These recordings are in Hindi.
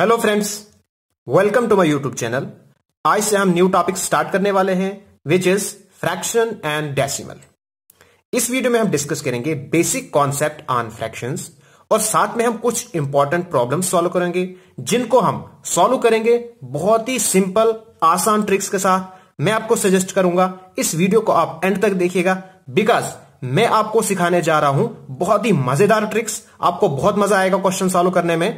Hello friends welcome to my YouTube channel आज से हम न्यू टॉपिक स्टार्ट करने वाले हैं which is fraction and decimal इस वीडियो में हम डिस्कस करेंगे बेसिक कॉन्सेप्ट ऑन फ्रैक्शंस और साथ में हम कुछ इंपॉर्टेंट प्रॉब्लम सॉल्व करेंगे जिनको हम सॉल्व करेंगे बहुत ही सिंपल आसान ट्रिक्स के साथ मैं आपको सजेस्ट करूंगा इस वीडियो को आप एंड तक देखिएगा बिकॉज मैं आपको सिखाने जा रहा हूं बहुत ही मजेदार ट्रिक्स आपको बहुत मजा आएगा क्वेश्चन सॉल्व करने में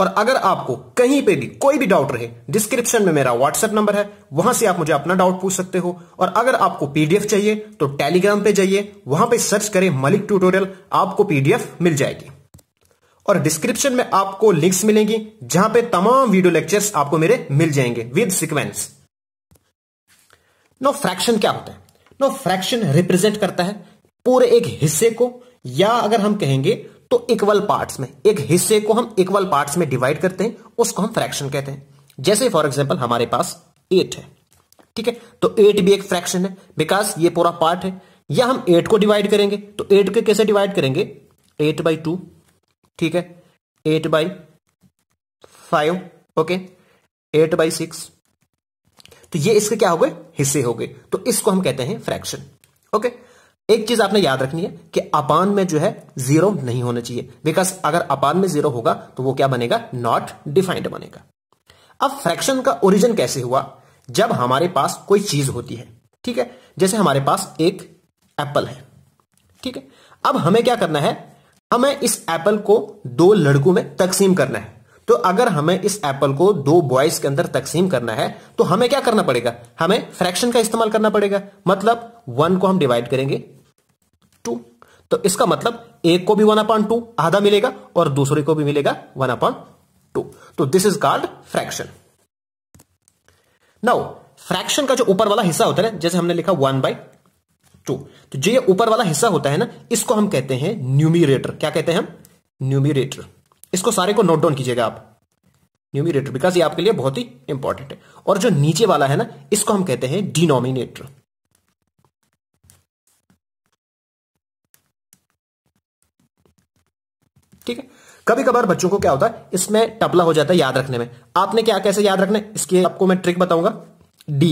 और अगर आपको कहीं पे भी कोई भी डाउट रहे डिस्क्रिप्शन में मेरा व्हाट्सएप नंबर है वहां से आप मुझे अपना डाउट पूछ सकते हो और अगर आपको पीडीएफ चाहिए तो टेलीग्राम पे जाइए वहां पे सर्च करें मलिक ट्यूटोरियल आपको पीडीएफ मिल जाएगी और डिस्क्रिप्शन में आपको लिंक्स मिलेंगी जहां पे तमाम वीडियो लेक्चर्स आपको मेरे मिल जाएंगे विद सिक्वेंस नो फ्रैक्शन क्या होता है नो फ्रैक्शन रिप्रेजेंट करता है पूरे एक हिस्से को या अगर हम कहेंगे तो इक्वल पार्ट्स में एक हिस्से को हम इक्वल पार्ट्स में डिवाइड करते हैं उसको हम फ्रैक्शन कहते हैं जैसे फॉर एग्जाम्पल हमारे पास एट है ठीक है तो एट भी एक फ्रैक्शन है बिकॉज ये पूरा पार्ट है या हम एट को डिवाइड करेंगे तो एट को कैसे डिवाइड करेंगे एट बाई टू ठीक है eight by five okay eight by six तो ये इसके क्या हो गए हिस्से हो गए तो इसको हम कहते हैं फ्रैक्शन ओके okay? एक चीज आपने याद रखनी है कि अपान में जो है जीरो नहीं होना चाहिए बिकॉज अगर अपान में जीरो होगा तो वो क्या बनेगा नॉट डिफाइंड बनेगा अब फ्रैक्शन का ओरिजिन कैसे हुआ जब हमारे पास कोई चीज होती है ठीक है जैसे हमारे पास एक एप्पल है ठीक है अब हमें क्या करना है हमें इस एप्पल को दो लड़कों में तकसीम करना है तो अगर हमें इस एप्पल को दो बॉयज के अंदर तकसीम करना है तो हमें क्या करना पड़ेगा हमें फ्रैक्शन का इस्तेमाल करना पड़ेगा मतलब वन को हम डिवाइड करेंगे टू तो इसका मतलब एक को भी वन अपॉइंट टू आधा मिलेगा और दूसरे को भी मिलेगा वन अपॉइंट टू तो this is called fraction now fraction का जो ऊपर वाला हिस्सा होता है ना जैसे हमने लिखा वन बाई टू तो जो ये ऊपर वाला हिस्सा होता है ना इसको हम कहते हैं न्यूमिरेटर क्या कहते हैं हम न्यूमिरेटर इसको सारे को नोट डाउन कीजिएगा आप न्यूमिरेटर बिकॉज ये आपके लिए बहुत ही इंपॉर्टेंट है और जो नीचे वाला है ना इसको हम कहते हैं डिनोमिनेटर ठीक है कभी कभार बच्चों को क्या होता है इसमें टपला हो जाता है याद रखने में आपने क्या कैसे याद रखना है इसकी आपको मैं ट्रिक बताऊंगा D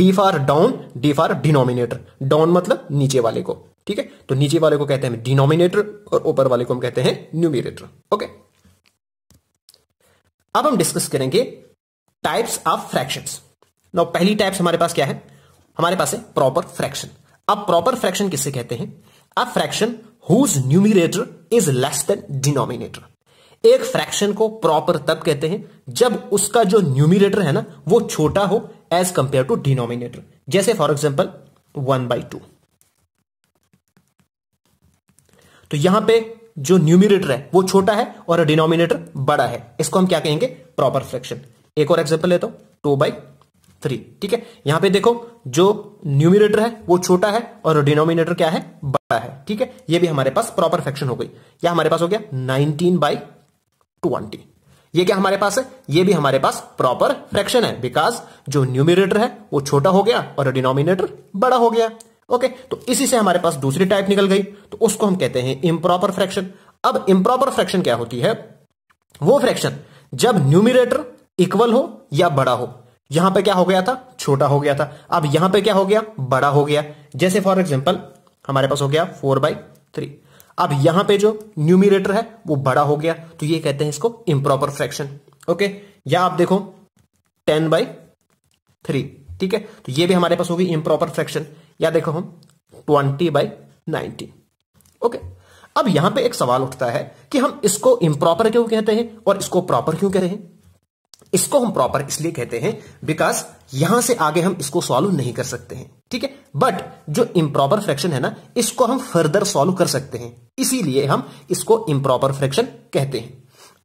D for down D for denominator down मतलब नीचे वाले को ठीक है तो नीचे वाले को कहते हैं डिनोमिनेटर और ऊपर वाले को हम कहते हैं न्यूमिनेटर ओके अब हम डिस्कस करेंगे टाइप्स ऑफ फ्रैक्शन नाउ पहली टाइप्स हमारे पास क्या है हमारे पास है प्रॉपर फ्रैक्शन अब प्रॉपर फ्रैक्शन किससे कहते हैं a fraction whose numerator is less than denominator एक फ्रैक्शन को प्रॉपर तब कहते हैं जब उसका जो न्यूमिनेटर है ना वो छोटा हो एज कंपेयर टू डिनोमिनेटर जैसे for example one by two तो यहां पे जो न्यूमिनेटर है वो छोटा है और डिनोमिनेटर बड़ा है इसको हम क्या कहेंगे प्रॉपर फ्रैक्शन एक और एग्जाम्पल लेता हूं टू बाई थ्री ठीक है यहां पे देखो जो न्यूमिनेटर है वो छोटा है और डिनोमिनेटर क्या है बड़ा है ठीक है ये भी हमारे पास प्रॉपर फ्रैक्शन हो गई या हमारे पास हो गया नाइनटीन बाई ट्वेंटी ये क्या हमारे पास है ये भी हमारे पास प्रॉपर फ्रैक्शन है बिकॉज जो न्यूमिनेटर है वो छोटा हो गया और डिनोमिनेटर बड़ा हो गया ओके तो इसी से हमारे पास दूसरी टाइप निकल गई तो उसको हम कहते हैं इम्प्रॉपर फ्रैक्शन अब इम्प्रॉपर फ्रैक्शन क्या होती है वो फ्रैक्शन जब न्यूमिनेटर इक्वल हो या बड़ा हो यहां पर क्या हो गया था छोटा हो गया था अब यहां पर क्या हो गया बड़ा हो गया जैसे फॉर एग्जाम्पल हमारे पास हो गया फोर बाई थ्री अब यहां पे जो न्यूमिरेटर है वो बड़ा हो गया तो ये कहते हैं इसको इम्प्रॉपर फ्रैक्शन ओके या आप देखो टेन बाई थ्री ठीक है तो ये भी हमारे पास होगी इम्प्रॉपर फ्रैक्शन या देखो हम ट्वेंटी बाई नाइनटीन ओके अब यहां पे एक सवाल उठता है कि हम इसको इम्प्रॉपर क्यों कहते हैं और इसको प्रॉपर क्यों कह रहे हैं इसको हम प्रॉपर इसलिए कहते हैं बिकॉज यहां से आगे हम इसको सॉल्व नहीं कर सकते हैं ठीक है बट जो इम्प्रॉपर फ्रैक्शन है ना इसको हम फर्दर सॉल्व कर सकते हैं इसीलिए हम इसको इम्प्रॉपर फ्रैक्शन कहते हैं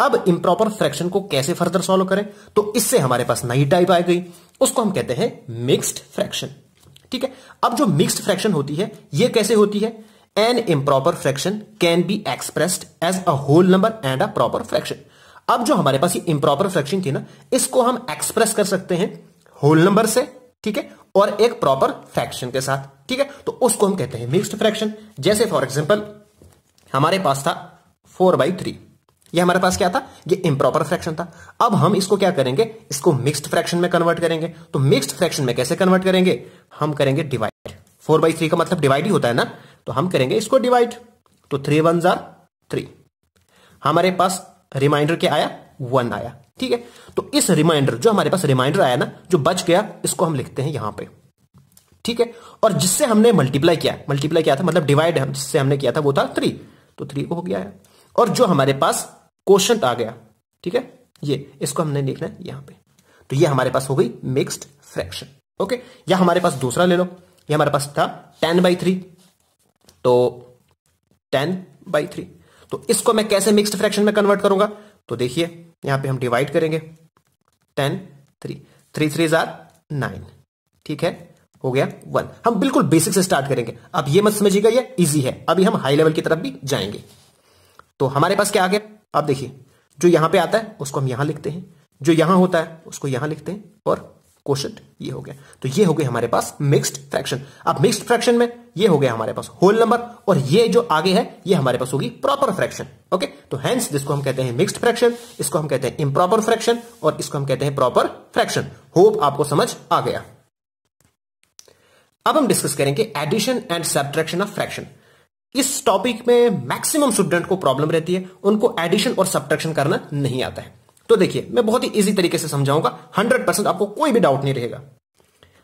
अब इम्प्रॉपर फ्रैक्शन को कैसे फर्दर सॉल्व करें तो इससे हमारे पास नई टाइप आ गई उसको हम कहते हैं मिक्सड फ्रैक्शन ठीक है अब जो मिक्सड फ्रैक्शन होती है यह कैसे होती है an improper fraction can be expressed as a whole number and a proper fraction अब जो हमारे पास इंप्रॉपर फ्रैक्शन थी ना इसको हम एक्सप्रेस कर सकते हैं होल नंबर से ठीक है और एक प्रॉपर फ्रैक्शन के साथ ठीक है तो उसको हम कहते हैं मिक्सड फ्रैक्शन जैसे फॉर एग्जाम्पल हमारे पास था फोर बाई थ्री ये हमारे पास क्या था ये इम्प्रॉपर फ्रैक्शन था अब हम इसको क्या करेंगे इसको मिक्सड फ्रैक्शन में कन्वर्ट करेंगे तो मिक्सड फ्रैक्शन में कैसे कन्वर्ट करेंगे हम करेंगे डिवाइड फोर बाई थ्री का मतलब डिवाइड ही होता है ना तो हम करेंगे इसको डिवाइड तो थ्री वन जार थ्री हमारे पास रिमाइंडर क्या आया वन आया ठीक है तो इस रिमाइंडर जो हमारे पास रिमाइंडर आया ना जो बच गया इसको हम लिखते हैं यहां पे ठीक है और जिससे हमने मल्टीप्लाई किया मल्टीप्लाई किया था मतलब डिवाइड हम जिससे हमने किया था वो था थ्री तो थ्री हो गया है और जो हमारे पास क्वेश्चन आ गया ठीक है ये इसको हमने लिखना है यहां पे तो ये हमारे पास हो गई मिक्स्ड फ्रैक्शन ओके या हमारे पास दूसरा ले लो ये हमारे पास था टेन बाई थ्री तो टेन बाई थ्री तो इसको मैं कैसे मिक्स्ड फ्रैक्शन में कन्वर्ट करूंगा तो देखिए यहां पे हम डिवाइड करेंगे टेन थ्री थ्री थ्री जार नाइन ठीक है हो गया वन हम बिल्कुल बेसिक से स्टार्ट करेंगे अब ये मत समझिएगा ये इजी है अभी हम हाई लेवल की तरफ भी जाएंगे तो हमारे पास क्या आ गया अब देखिए जो यहां पे आता है उसको हम यहां लिखते हैं जो यहां होता है उसको यहां लिखते हैं और क्वेश्चन ये हो गया तो ये हो गए हमारे पास मिक्स्ड फ्रैक्शन अब मिक्स्ड फ्रैक्शन में ये हो गया हमारे पास होल नंबर और ये जो आगे है ये हमारे पास होगी प्रॉपर फ्रैक्शन ओके तो हेंस जिसको हम कहते हैं मिक्स्ड फ्रैक्शन इसको हम कहते हैं इम्प्रॉपर फ्रैक्शन और इसको हम कहते हैं प्रॉपर फ्रैक्शन होप आपको समझ आ गया अब हम डिस्कस करेंगे addition and subtraction of fraction इस टॉपिक में मैक्सिमम स्टूडेंट को प्रॉब्लम रहती है उनको एडिशन और सब्ट्रैक्शन करना नहीं आता है तो देखिए मैं बहुत ही इजी तरीके से समझाऊंगा हंड्रेड परसेंट आपको कोई भी डाउट नहीं रहेगा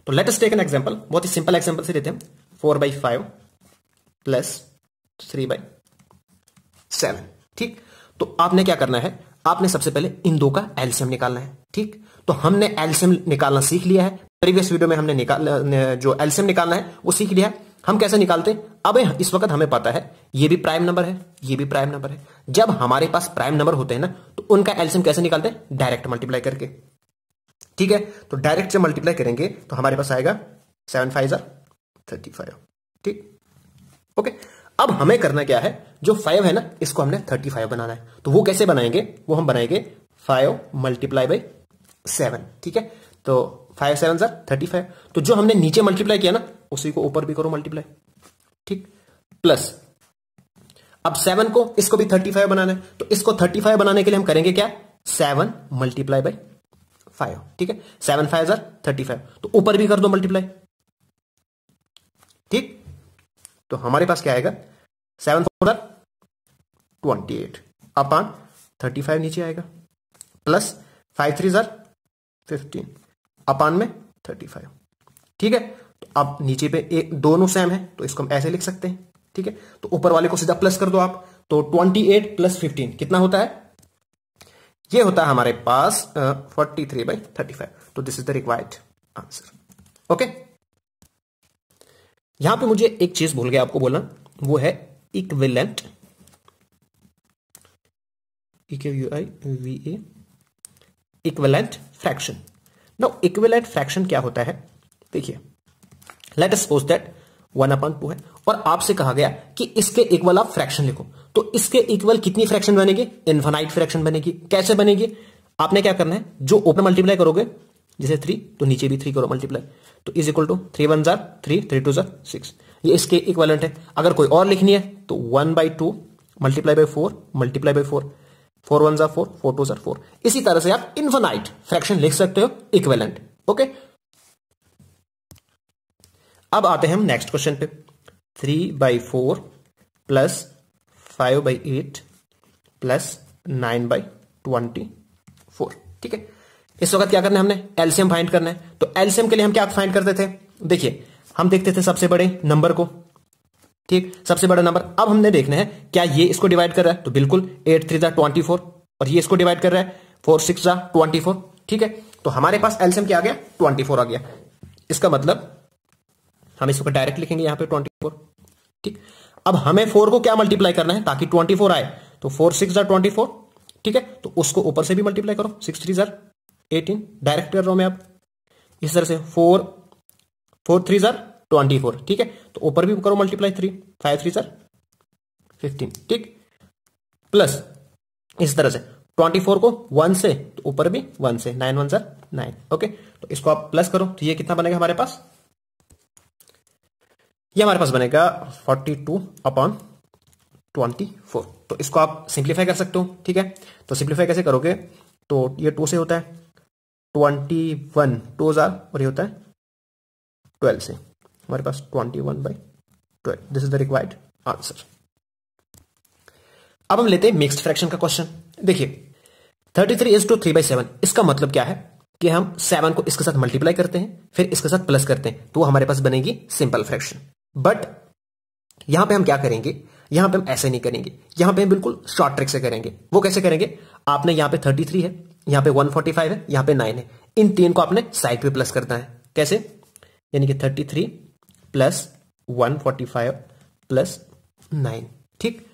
तो अस टेक एन एग्जांपल बहुत ही सिंपल एग्जांपल से देते हैं four by five plus three by seven ठीक तो आपने क्या करना है आपने सबसे पहले इन दो का एल्सियम निकालना है ठीक तो हमने एल्सियम निकालना सीख लिया है प्रीवियस वीडियो में हमने निकाल जो एल्सियम निकालना है वो सीख लिया है हम कैसे निकालते अब इस वक्त हमें पता है ये भी प्राइम नंबर है ये भी प्राइम नंबर है जब हमारे पास प्राइम नंबर होते हैं ना तो उनका एल्सियम कैसे निकालते हैं डायरेक्ट मल्टीप्लाई करके ठीक है तो डायरेक्ट जब मल्टीप्लाई करेंगे तो हमारे पास आएगा सेवन फाइव थर्टी फाइव ठीक ओके अब हमें करना क्या है जो फाइव है ना इसको हमने थर्टी फाइव बनाना है तो वो कैसे बनाएंगे वो हम बनाएंगे फाइव मल्टीप्लाई बाई सेवन ठीक है तो फाइव सेवन सर थर्टी फाइव तो जो हमने नीचे मल्टीप्लाई किया ना उसी को ऊपर भी करो मल्टीप्लाई ठीक प्लस अब सेवन को इसको भी थर्टी फाइव बनाना है तो इसको थर्टी फाइव बनाने के लिए हम करेंगे क्या सेवन मल्टीप्लाई बाई फाइव ठीक है सेवन फाइव हजार थर्टी फाइव तो ऊपर भी कर दो मल्टीप्लाई ठीक तो हमारे पास क्या आएगा seven four twenty eight upon thirty five नीचे आएगा प्लस फाइव थ्री जार फिफ्टीन अपान में थर्टी फाइव ठीक है तो अब नीचे पे एक दोनों सेम है तो इसको हम ऐसे लिख सकते हैं ठीक है तो ऊपर वाले को सीधा प्लस कर दो आप तो 28 प्लस फिफ्टीन कितना होता है ये होता है हमारे पास forty three by thirty five तो this is the required answer okay यहां पे मुझे एक चीज भूल गया आपको बोलना वो है equivalent E equivalent fraction no equivalent fraction क्या होता है देखिए let us suppose that one upon two है और आपसे कहा गया कि इसके इक्वल आप फ्रैक्शन लिखो तो इसके इक्वल कितनी फ्रैक्शन बनेगी इन्फानाइट फ्रैक्शन बनेगी कैसे बनेगी आपने क्या करना है जो ओपन मल्टीप्लाई करोगे जैसे थ्री तो नीचे भी थ्री करो मल्टीप्लाई तो is equal to three one जार थ्री थ्री टू जार सिक्स ये इसके इक्वलेंट है अगर कोई और लिखनी है तो one by two multiply by four multiply by four four one जार फोर फोर टू जार फोर इसी तरह से आप इन्फानाइट फ्रैक्शन लिख सकते हो इक्वेलेंट ओके अब आते हैं हम नेक्स्ट क्वेश्चन पे three by four plus five by eight plus nine by twenty four ठीक है इस वक्त क्या करना है हमने एल्सियम फाइंड करना है तो एल्सियम के लिए हम क्या फाइंड करते थे देखिए हम देखते थे सबसे बड़े नंबर को ठीक सबसे बड़ा नंबर अब हमने देखना है क्या ये इसको डिवाइड कर रहा है तो बिल्कुल एट थ्री था ट्वेंटी फोर और ये इसको डिवाइड कर रहा है फोर सिक्स था ट्वेंटी फोर ठीक है तो हमारे पास एल्सियम क्या आ गया ट्वेंटी फोर आ गया इसका मतलब हम इसको डायरेक्ट लिखेंगे यहां पे ट्वेंटी फोर ठीक अब हमें फोर को क्या मल्टीप्लाई करना है ताकि ट्वेंटी फोर आए तो फोर सिक्स जार ट्वेंटी फोर ठीक है तो उसको ऊपर से भी मल्टीप्लाई करो सिक्स थ्री जर एटीन डायरेक्ट कर रहा हूं मैं अब इस तरह से फोर फोर थ्री जर ट्वेंटी फोर ठीक है तो ऊपर भी करो मल्टीप्लाई थ्री फाइव थ्री जर फिफ्टीन ठीक प्लस इस तरह से ट्वेंटी फोर को वन से तो ऊपर भी वन से नाइन वन सर नाइन ओके तो इसको आप प्लस करो तो ये कितना बनेगा हमारे पास ये हमारे पास बनेगा 42 टू अपॉन ट्वेंटी तो इसको आप सिंप्लीफाई कर सकते हो ठीक है तो सिंप्लीफाई कैसे करोगे तो ये टू से होता है ट्वेंटी वन टू जार और ये होता है ट्वेल्व से हमारे पास twenty one by twelve this is the required answer अब हम लेते हैं मिक्स्ड फ्रैक्शन का क्वेश्चन देखिए thirty three is to three by seven इसका मतलब क्या है कि हम सेवन को इसके साथ मल्टीप्लाई करते हैं फिर इसके साथ प्लस करते हैं तो हमारे पास बनेगी सिंपल फ्रैक्शन बट यहां पे हम क्या करेंगे यहां पे हम ऐसे नहीं करेंगे यहां पे हम बिल्कुल शॉर्ट ट्रिक से करेंगे वो कैसे करेंगे आपने यहां पे 33 है यहां पे 145 है यहां पे 9 है इन तीन को आपने साइड पे प्लस करना है कैसे यानी कि 33 प्लस 145 प्लस 9 ठीक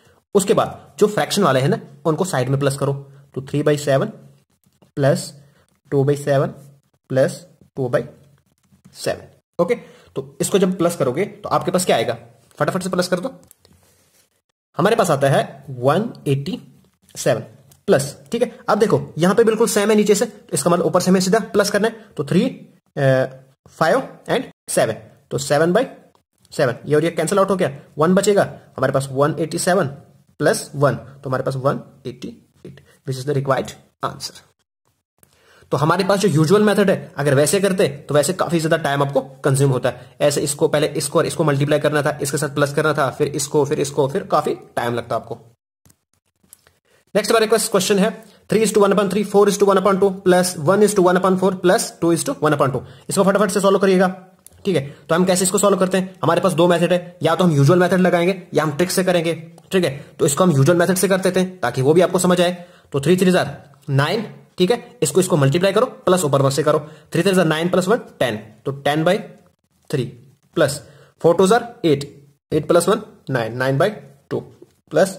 उसके बाद जो फ्रैक्शन वाले हैं ना उनको साइड में प्लस करो तो three by seven plus two by seven plus two by seven okay तो इसको जब प्लस करोगे तो आपके पास क्या आएगा फटाफट से प्लस कर दो हमारे पास आता है 187 प्लस ठीक है अब देखो यहां पे बिल्कुल सेम है नीचे से तो इसका मतलब ऊपर से हमें सीधा प्लस करना है तो थ्री फाइव एंड सेवन तो सेवन बाई सेवन ये और ये कैंसिल आउट हो गया वन बचेगा हमारे पास one eighty seven plus one तो हमारे पास one eighty eight which is the required answer तो हमारे पास जो यूजुअल मेथड है अगर वैसे करते तो वैसे काफी ज्यादा टाइम आपको कंज्यूम होता है ऐसे इसको पहले इसको और इसको मल्टीप्लाई करना था इसके साथ प्लस करना था फिर इसको फिर इसको फिर काफी टाइम लगता आपको नेक्स्ट हमारे पास क्वेश्चन है three is to one upon three four is to one upon two plus one is to one upon four plus two is to one upon two इसको फटाफट से सॉल्व करिएगा ठीक है तो हम कैसे इसको सॉल्व करते हैं हमारे पास दो मेथड है या तो हम यूजुअल मेथड लगाएंगे या हम ट्रिक से करेंगे ठीक है तो इसको हम यूजुअल मेथड से करते थे ताकि वो भी आपको समझ आए तो थ्री थ्री जार नाइन ठीक है इसको इसको मल्टीप्लाई करो प्लस ऊपर वर्ष से करो three three nine plus one ten तो ten by three plus four two जर eight eight plus one nine nine by two plus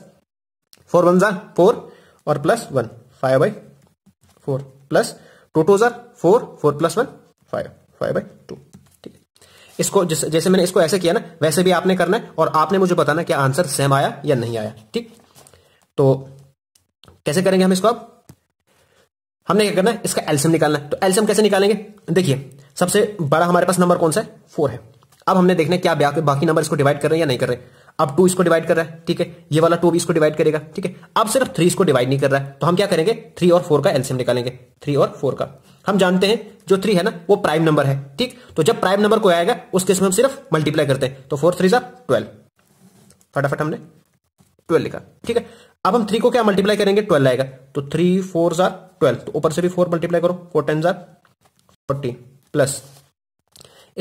four one जार फोर और plus one five by four plus two two जर four four plus one five five by two इसको जिस, जैसे मैंने इसको ऐसे किया ना वैसे भी आपने करना है और आपने मुझे बताना कि आंसर सेम आया या नहीं आया ठीक तो कैसे करेंगे हम इसको आप हमने क्या करना है इसका एल्सियम निकालना है तो एल्सियम कैसे निकालेंगे देखिए सबसे बड़ा हमारे पास नंबर कौन सा है फोर है अब हमने देखना क्या बाकी नंबर इसको डिवाइड कर रहे हैं या नहीं कर रहे अब टू इसको डिवाइड कर रहा है ठीक है ये वाला टू भी इसको डिवाइड करेगा ठीक है अब सिर्फ थ्री इसको डिवाइड नहीं कर रहा है तो हम क्या करेंगे थ्री और फोर का एल्सियम निकालेंगे थ्री और फोर का हम जानते हैं जो थ्री है ना वो प्राइम नंबर है ठीक तो जब प्राइम नंबर को आएगा उस केस में हम सिर्फ मल्टीप्लाई करते हैं तो फोर थ्री सा ट्वेल्व फटाफट हमने ट्वेल्व लिखा ठीक है अब हम थ्री को क्या मल्टीप्लाई करेंगे ट्वेल्व आएगा तो थ्री फोर जार ट्वेल्व तो ऊपर से भी फोर मल्टीप्लाई करो फोर टेन जार फोर्टी प्लस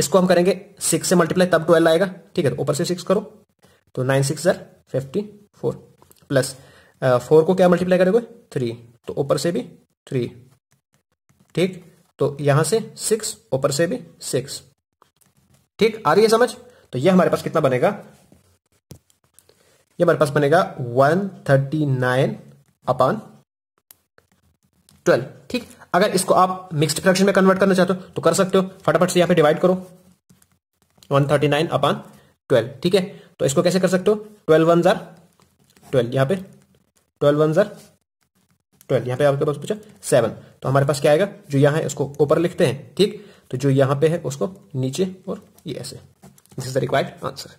इसको हम करेंगे सिक्स से मल्टीप्लाई तब ट्वेल्व आएगा ठीक है तो ऊपर से सिक्स करो तो नाइन सिक्स जार फिफ्टी फोर प्लस फोर को क्या मल्टीप्लाई करेंगे थ्री तो ऊपर से भी थ्री ठीक तो यहां से सिक्स ऊपर से भी सिक्स ठीक आ रही है समझ तो ये हमारे पास कितना बनेगा ये हमारे पास बनेगा one thirty nine upon twelve ठीक अगर इसको आप मिक्सड फ्रैक्शन में कन्वर्ट करना चाहते हो तो कर सकते हो फटाफट से यहां पे डिवाइड करो one thirty nine upon twelve ठीक है तो इसको कैसे कर सकते हो ट्वेल्व वन जर ट्वेल्व यहां पे ट्वेल्व वन जर ट्वेल्व यहां पे आपके पास पूछा सेवन तो हमारे पास क्या आएगा जो यहां है उसको ऊपर लिखते हैं ठीक तो जो यहां पे है उसको नीचे और ये ऐसे this is the required answer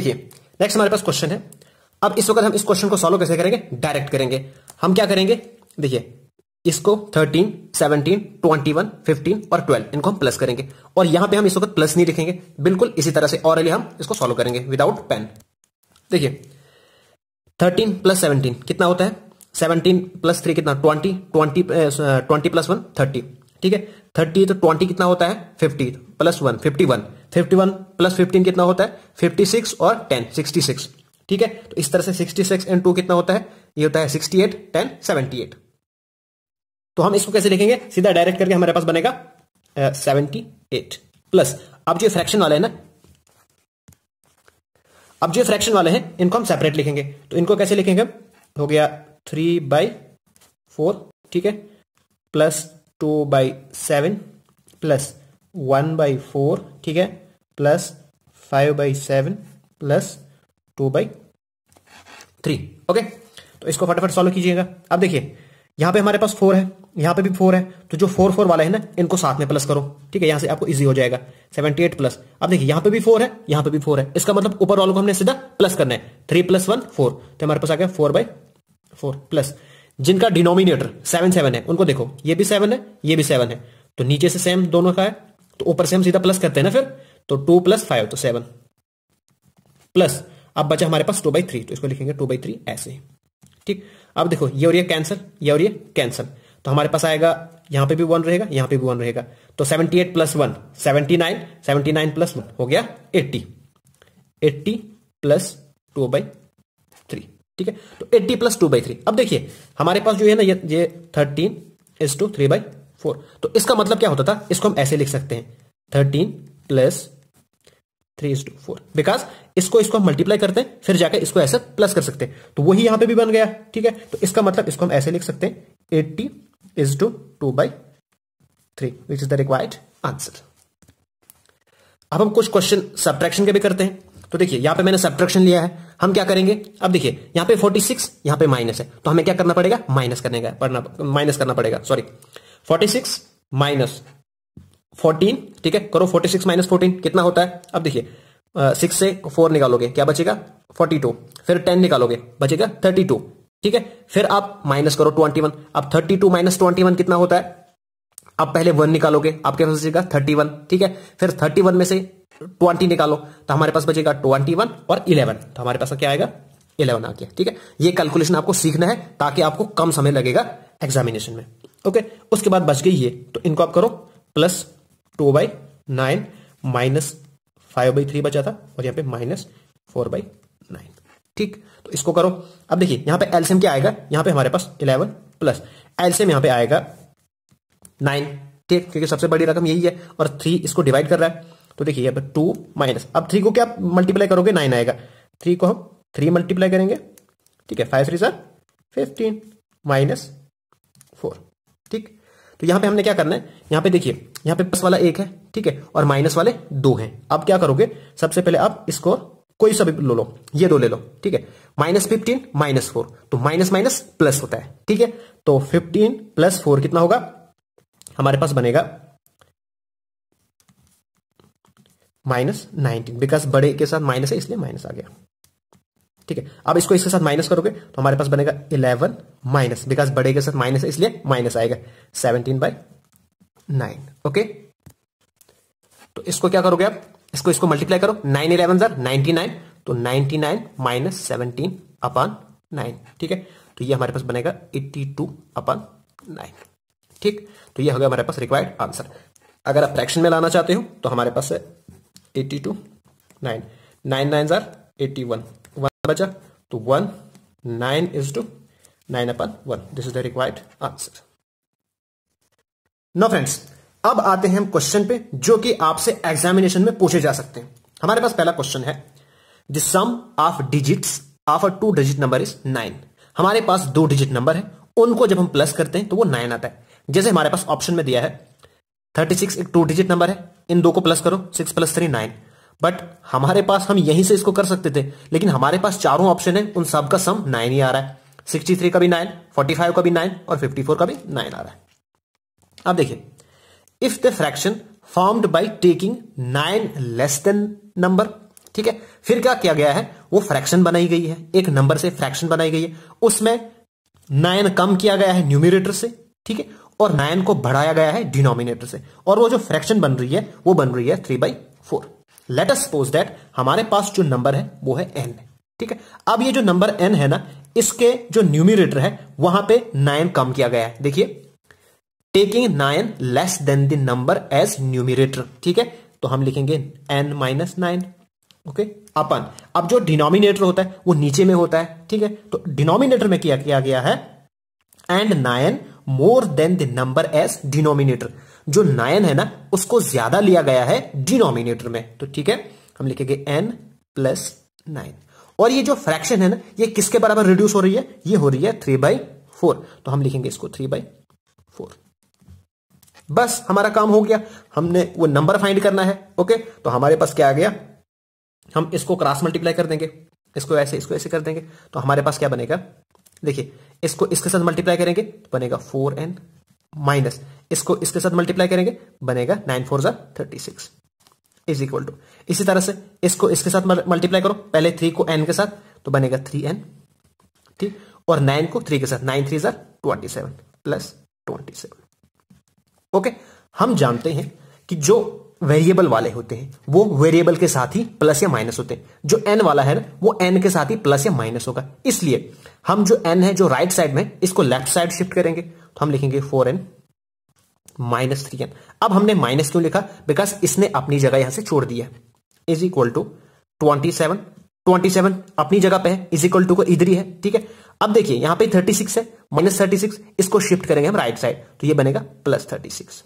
देखिए नेक्स्ट हमारे पास क्वेश्चन है अब इस वक्त हम इस क्वेश्चन को सॉल्व कैसे करेंगे डायरेक्ट करेंगे हम क्या करेंगे देखिए इसको 13, 17, 21, 15 और 12 इनको हम प्लस करेंगे और यहां पे हम इस वक्त प्लस नहीं लिखेंगे बिल्कुल इसी तरह से और अली हम इसको सॉल्व करेंगे विदाउट पेन देखिए 13 प्लस 17 कितना होता है 17 प्लस 3 कितना 20, 20, ट्वेंटी प्लस वन थर्टी ठीक है थर्टी तो ट्वेंटी कितना होता है फिफ्टी तो plus one fifty one fifty one plus fifteen कितना होता है फिफ्टी सिक्स और टेन सिक्सटी सिक्स ठीक है तो इस तरह से सिक्सटी सिक्स एंड टू कितना होता है ये होता है sixty eight ten seventy eight तो हम इसको कैसे लिखेंगे सीधा डायरेक्ट करके हमारे पास बनेगा सेवेंटी एट प्लस अब जो फ्रैक्शन वाले हैं ना अब जो फ्रैक्शन वाले हैं इनको हम सेपरेट लिखेंगे तो इनको कैसे लिखेंगे हो गया थ्री बाई फोर ठीक है plus two by seven plus one by four ठीक है plus five by seven plus two by three okay तो इसको फटाफट सॉल्व कीजिएगा अब देखिए यहां पे हमारे पास फोर है यहां पे भी फोर है तो जो फोर फोर वाला है ना इनको साथ में प्लस करो ठीक है यहां से आपको इजी हो जाएगा सेवेंटी एट प्लस अब देखिए यहां पे भी फोर है यहां पे भी फोर है इसका मतलब ऊपर वालों को हमने सीधा प्लस करना है थ्री प्लस वन फोर तो हमारे पास आ गया फोर बाई फोर प्लस जिनका डिनोमिनेटर सेवन सेवन है उनको देखो ये भी सेवन है ये भी सेवन है तो नीचे से सेम दोनों का है तो ऊपर से हम सीधा प्लस करते हैं ना फिर तो टू प्लस फाइव तो सेवन प्लस अब बचा हमारे पास टू बाई थ्री तो इसको लिखेंगे टू बाई थ्री ऐसे ठीक अब देखो ये और ये कैंसल ये और ये कैंसल तो हमारे पास आएगा यहां पे भी वन रहेगा यहां पे भी वन रहेगा तो seventy eight plus one seventy nine seventy nine plus one हो गया eighty eighty plus two by ठीक है तो eighty plus two by three अब देखिए हमारे पास जो है ना ये ये thirteen is to three by four तो इसका मतलब क्या होता था इसको हम ऐसे लिख सकते हैं thirteen plus three is to four because इसको इसको हम मल्टीप्लाई करते हैं फिर जाकर इसको ऐसे प्लस कर सकते हैं तो वही यहां पे भी बन गया ठीक है तो इसका मतलब इसको हम ऐसे लिख सकते हैं eighty is to two by three which is the required answer अब हम कुछ क्वेश्चन सब्ट्रैक्शन के भी करते हैं तो देखिए यहां पे मैंने सब्ट्रैक्शन लिया है हम क्या करेंगे अब देखिए यहां पे 46 यहां पे माइनस है तो हमें क्या करना पड़ेगा माइनस करने का पढ़ना माइनस करना पड़ेगा सॉरी 46 माइनस फोर्टीन ठीक है करो 46 माइनस फोर्टीन कितना होता है अब देखिए सिक्स से फोर निकालोगे क्या बचेगा 42 फिर टेन निकालोगे बचेगा 32 ठीक है फिर आप माइनस करो 21 अब 32 माइनस 21 कितना होता है अब पहले वन निकालोगे आपके पास बचेगा 31 ठीक है फिर 31 में से ट्वेंटी निकालो तो हमारे पास बचेगा ट्वेंटी वन और इलेवन तो हमारे पास क्या आएगा इलेवन आ गया ठीक है ये कैलकुलेशन आपको सीखना है ताकि आपको कम समय लगेगा एग्जामिनेशन में ओके उसके बाद बच गई ये तो इनको आप करो plus two by nine minus five by three बचा था और यहाँ पे माइनस फोर बाई नाइन ठीक तो इसको करो अब देखिए यहाँ पे एल्सियम क्या आएगा यहाँ पे हमारे पास इलेवन प्लस एल्सियम यहाँ पे आएगा नाइन ठीक क्योंकि सबसे बड़ी रकम यही है और थ्री इसको डिवाइड कर रहा है तो देखिए अब टू माइनस अब थ्री को क्या मल्टीप्लाई करोगे नाइन आएगा थ्री को हम थ्री मल्टीप्लाई करेंगे ठीक है फाइव थ्री सर फिफ्टीन माइनस फोर ठीक तो यहां पे हमने क्या करना है यहां पे देखिए यहां पे प्लस वाला एक है ठीक है और माइनस वाले दो हैं अब क्या करोगे सबसे पहले आप स्कोर कोई सा भी लो लो ये दो ले लो ठीक है माइनस फिफ्टीन माइनस फोर तो माइनस माइनस प्लस होता है ठीक है तो फिफ्टीन प्लस फोर कितना होगा हमारे पास बनेगा माइनस नाइनटीन बिकॉज बड़े के साथ माइनस है इसलिए माइनस आ गया ठीक है अब इसको इसके साथ माइनस करोगे तो हमारे पास बनेगा इलेवन माइनस बिकॉज बड़े के साथ माइनस है इसलिए माइनस आएगा सेवनटीन बाई नाइन ओके तो इसको क्या करोगे आप इसको इसको मल्टीप्लाई करो नाइन इलेवन सर नाइनटी नाइन तो ninety nine minus seventeen upon nine ठीक है तो ये हमारे पास बनेगा एट्टी टू अपन नाइन ठीक तो ये हो गया हमारे पास रिक्वायर्ड आंसर अगर आप फ्रैक्शन में लाना चाहते हो तो हमारे पास है eighty two nine nine nine जार एटी वन वन बचा तो one nine is to nine upon one this is the required answer no friends अब आते हैं हम क्वेश्चन पे जो कि आपसे एग्जामिनेशन में पूछे जा सकते हैं हमारे पास पहला क्वेश्चन है the sum of digits of a two digit number is nine हमारे पास दो डिजिट नंबर है उनको जब हम प्लस करते हैं तो वो नाइन आता है जैसे हमारे पास ऑप्शन में दिया है थर्टी सिक्स एक टू डिजिट नंबर है इन दो को प्लस करो six plus three nine but हमारे पास हम यहीं से इसको कर सकते थे लेकिन हमारे पास चारों ऑप्शन है उन सब का सम नाइन ही आ रहा है सिक्सटी थ्री का भी नाइन फोर्टी फाइव का भी नाइन और फिफ्टी फोर का भी नाइन आ रहा है अब देखिए if the fraction formed by taking nine less than number ठीक है फिर क्या किया गया है वो फ्रैक्शन बनाई गई है एक नंबर से फ्रैक्शन बनाई गई है उसमें नाइन कम किया गया है न्यूमिरेटर से ठीक है और नाइन को बढ़ाया गया है डिनोमिनेटर से और वो जो फ्रैक्शन बन रही है वो बन रही है three by four let suppose that हमारे पास जो नंबर है वो है एन ठीक है अब ये जो नंबर एन है ना इसके जो न्यूमिनेटर है वहां पे नाइन कम किया गया है देखिए taking nine less than the number as numerator ठीक है तो हम लिखेंगे एन माइनस नाइन ओके अपन अब जो डिनोमिनेटर होता है वो नीचे में होता है ठीक है तो डिनोमिनेटर में क्या किया गया है and nine more than the number as denominator जो नाइन है ना उसको ज्यादा लिया गया है डिनोमिनेटर में तो ठीक है हम लिखेंगे एन प्लस नाइन और ये जो फ्रैक्शन है ना ये किसके बराबर रिड्यूस हो रही है ये हो रही है थ्री बाई फोर तो हम लिखेंगे इसको थ्री बाई फोर बस हमारा काम हो गया हमने वो नंबर फाइंड करना है ओके तो हमारे पास क्या आ गया हम इसको क्रॉस मल्टीप्लाई कर देंगे इसको ऐसे इसको ऐसे कर देंगे तो हमारे पास क्या बनेगा देखिए इसको इसके साथ मल्टीप्लाई करेंगे तो बनेगा फोर एन माइनस इसको इसके साथ मल्टीप्लाई करेंगे बनेगा नाइन फोर जा thirty six is equal to इसी तरह से इसको इसके साथ मल्टीप्लाई करो पहले थ्री को एन के साथ तो बनेगा थ्री एन ठीक और नाइन को थ्री के साथ नाइन थ्री जार twenty seven plus twenty seven okay हम जानते हैं कि जो वेरिएबल वाले होते हैं वो वेरिएबल के साथ ही प्लस या माइनस होते हैं जो एन वाला है ना वो एन के साथ ही प्लस या माइनस होगा इसलिए हम जो एन है जो राइट right साइड में इसको लेफ्ट साइड शिफ्ट करेंगे तो हम लिखेंगे four N minus three N अब हमने माइनस क्यों लिखा बिकॉज इसने अपनी जगह यहां से छोड़ दिया is equal to twenty seven twenty seven अपनी जगह पे है इज इक्वल टू को इधर ही है ठीक है अब देखिए यहां पे थर्टी सिक्स है माइनस थर्टी सिक्स इसको शिफ्ट करेंगे हम राइट right साइड तो ये बनेगा plus thirty six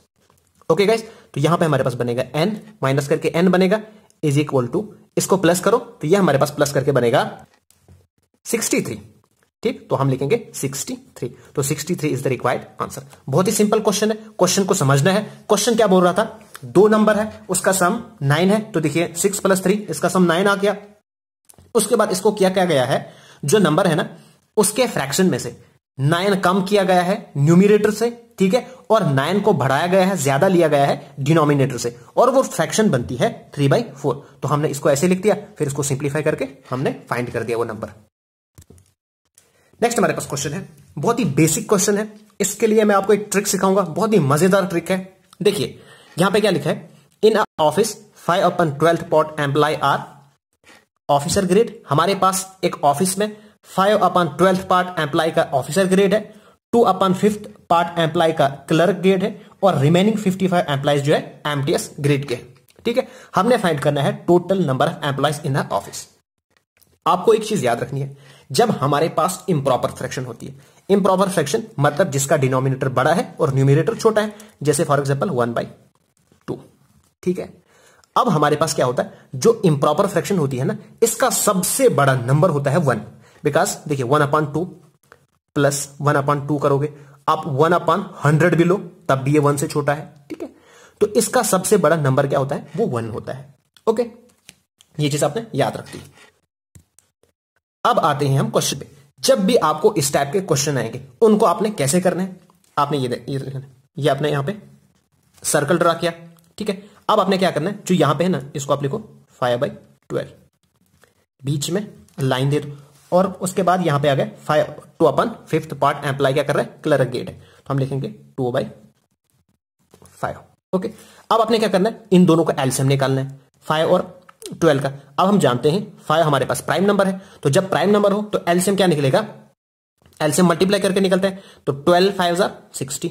okay guys तो यहां पे हमारे पास बनेगा एन माइनस करके एन बनेगा इज इक्वल टू इसको प्लस करो तो ये हमारे पास प्लस करके बनेगा सिक्सटी थ्री ठीक तो हम लिखेंगे सिक्सटी थ्री तो sixty three is the required answer बहुत ही सिंपल क्वेश्चन है क्वेश्चन को समझना है क्वेश्चन क्या बोल रहा था दो नंबर है उसका सम नाइन है तो देखिए सिक्स प्लस थ्री इसका सम नाइन आ गया उसके बाद इसको क्या क्या गया है जो नंबर है ना उसके फ्रैक्शन में से नाइन कम किया गया है न्यूमिनेटर से ठीक है और नाइन को बढ़ाया गया है ज्यादा लिया गया है डिनोमिनेटर से और वो फ्रैक्शन बनती है थ्री बाई फोर तो हमने इसको ऐसे लिख दिया फिर इसको सिंप्लीफाई करके हमने फाइंड कर दिया वो नंबर नेक्स्ट हमारे पास क्वेश्चन है बहुत ही बेसिक क्वेश्चन है इसके लिए मैं आपको एक ट्रिक सिखाऊंगा बहुत ही मजेदार ट्रिक है देखिए यहां पे क्या लिखा है in office five upon twelfth part employ are officer grade हमारे पास एक ऑफिस में five upon twelfth part employee का ऑफिसर ग्रेड है two upon fifth part employee का क्लर्क ग्रेड है और रिमेनिंग फिफ्टी फाइव एम्प्लाइज जो है एमटीएस ग्रेड के ठीक है हमने फाइंड करना है total number of employees in office आपको एक चीज याद रखनी है जब हमारे पास इम्प्रॉपर फ्रैक्शन होती है इम्प्रॉपर फ्रैक्शन मतलब जिसका डिनोमिनेटर बड़ा है और न्यूमिनेटर छोटा है जैसे for example one by two ठीक है अब हमारे पास क्या होता है जो इम्प्रॉपर फ्रैक्शन होती है ना इसका सबसे बड़ा नंबर होता है वन बिकॉज देखिए one upon two plus one upon two करोगे आप वन अपॉन हंड्रेड भी लो तब भी ये वन से छोटा है ठीक है तो इसका सबसे बड़ा नंबर क्या होता है वो वन होता है ओके ये चीज आपने याद रखती है अब आते हैं हम क्वेश्चन पे जब भी आपको इस टाइप के क्वेश्चन आएंगे उनको आपने कैसे करना है आपने ये ये, ये आपने यहां पे सर्कल ड्रा किया ठीक है अब आपने क्या करना है जो यहां पे है ना इसको आप लिखो फाइव बाई ट्वेल्व बीच में लाइन दे दो और उसके बाद यहां पे आ गए five two upon fifth part employee क्या कर रहा है गेट है तो हम लिखेंगे टू बाई फाइव ओके अब आपने क्या करना है इन दोनों का एल्सियम निकालना है फाइव और ट्वेल्व का अब हम जानते हैं फाइव हमारे पास प्राइम नंबर है तो जब प्राइम नंबर हो तो एल्सियम क्या निकलेगा एल्सियम मल्टीप्लाई करके निकलता है तो ट्वेल्व फाइव जार सिक्सटी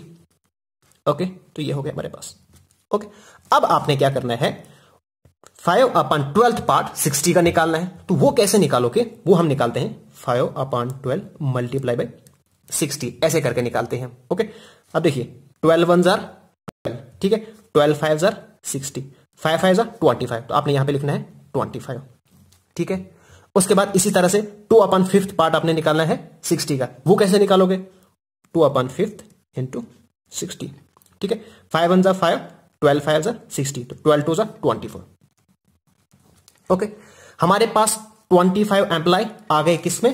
ओके तो ये हो गया हमारे पास ओके अब आपने क्या करना है five upon twelfth part sixty का निकालना है तो वो कैसे निकालोगे वो हम निकालते हैं five upon twelve multiply by sixty ऐसे करके निकालते हैं ओके अब देखिए ट्वेल्व वन जार ट्वेल्व ठीक है ट्वेल्व फाइव जार सिक्सटी फाइव फाइव जार ट्वेंटी फाइव तो आपने यहां पे लिखना है ट्वेंटी फाइव ठीक है उसके बाद इसी तरह से टू अपॉन फिफ्थ पार्ट आपने निकालना है सिक्सटी का वो कैसे निकालोगे two upon fifth into sixty ठीक है फाइव वन जार फाइव ट्वेल्व फाइव जार सिक्सटी तो ट्वेल्व टू जार ट्वेंटी फोर ओके हमारे पास 25 फाइव एम्प्लाई आ गए किसमें